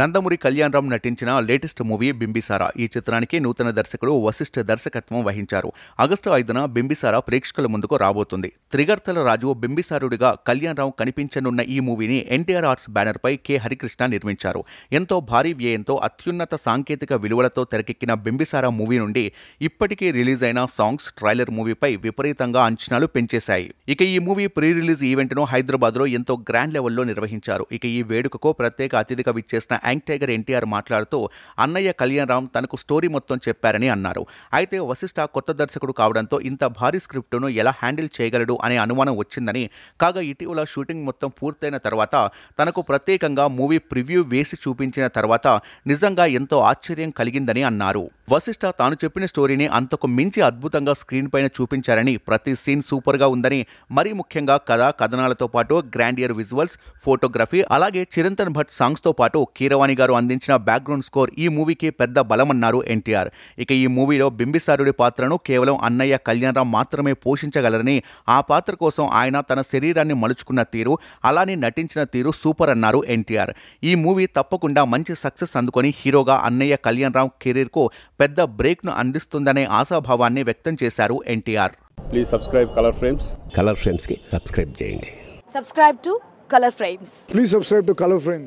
నందమూరి కళ్యాణరామ్ నటించిన latest movie Bimbisara ఈ చిత్రానికి నూతన దర్శకుడు వశిష్ఠ దర్శకత్వం వహించారు ఆగస్టు ఐదున బింబిసారా ప్రేక్షకుల ముందుకు రాబోతుంది త్రిగర్తల రాజు బింబిసారుడిగా కళ్యాణరావు కనిపించనున్న ఈ మూవీని ఎన్టీఆర్ ఆర్ట్స్ బ్యానర్పై కె హరికృష్ణ నిర్మించారు ఎంతో భారీ వ్యయంతో అత్యున్నత సాంకేతిక విలువలతో తెరకెక్కిన బింబిసారా మూవీ నుండి ఇప్పటికే రిలీజ్ అయిన సాంగ్స్ ట్రైలర్ మూవీపై విపరీతంగా అంచనాలు పెంచేశాయి ఇక ఈ మూవీ ప్రీ రిలీజ్ ఈవెంట్ను హైదరాబాద్లో ఎంతో గ్రాండ్ లెవెల్లో నిర్వహించారు ఇక ఈ వేడుకకు ప్రత్యేక అతిథిగా విచ్చేసిన చేసిన యాంగ్ టైగర్ ఎన్టీఆర్ మాట్లాడుతూ అన్నయ్య రామ్ తనకు స్టోరీ మొత్తం చెప్పారని అన్నారు అయితే వశిష్ఠ కొత్త దర్శకుడు కావడంతో ఇంత భారీ స్క్రిప్టును ఎలా హ్యాండిల్ చేయగలడు అనే అనుమానం వచ్చిందని కాగా ఇటీవల షూటింగ్ మొత్తం పూర్తయిన తర్వాత తనకు ప్రత్యేకంగా మూవీ ప్రివ్యూ వేసి చూపించిన తర్వాత నిజంగా ఎంతో ఆశ్చర్యం కలిగిందని అన్నారు వశిష్ఠ తాను చెప్పిన స్టోరీని అంతకు మించి అద్భుతంగా స్క్రీన్ పైన చూపించారని ప్రతి సీన్ సూపర్గా ఉందని మరీ ముఖ్యంగా కథ కథనాలతో పాటు గ్రాండియర్ విజువల్స్ ఫోటోగ్రఫీ అలాగే చిరంతన్ భట్ సాంగ్స్తో పాటు కీరవాణి గారు అందించిన బ్యాక్గ్రౌండ్ స్కోర్ ఈ మూవీకి పెద్ద బలమన్నారు ఎన్టీఆర్ ఇక ఈ మూవీలో బింబిసారుడి పాత్రను కేవలం అన్నయ్య కళ్యాణరావు మాత్రమే పోషించగలరని ఆ పాత్ర కోసం ఆయన తన శరీరాన్ని మలుచుకున్న తీరు అలానే నటించిన తీరు సూపర్ అన్నారు ఎన్టీఆర్ ఈ మూవీ తప్పకుండా మంచి సక్సెస్ అందుకొని హీరోగా అన్నయ్య కెరీర్ కెరీర్కు పెద్ద బ్రేక్ను అందిస్తుందనే ఆశాభావాన్ని వ్యక్తం చేశారు NTR please subscribe colour frames colour ఫ్రేమ్స్కి సబ్స్క్రైబ్ చేయండి subscribe to colour frames please subscribe to colour frames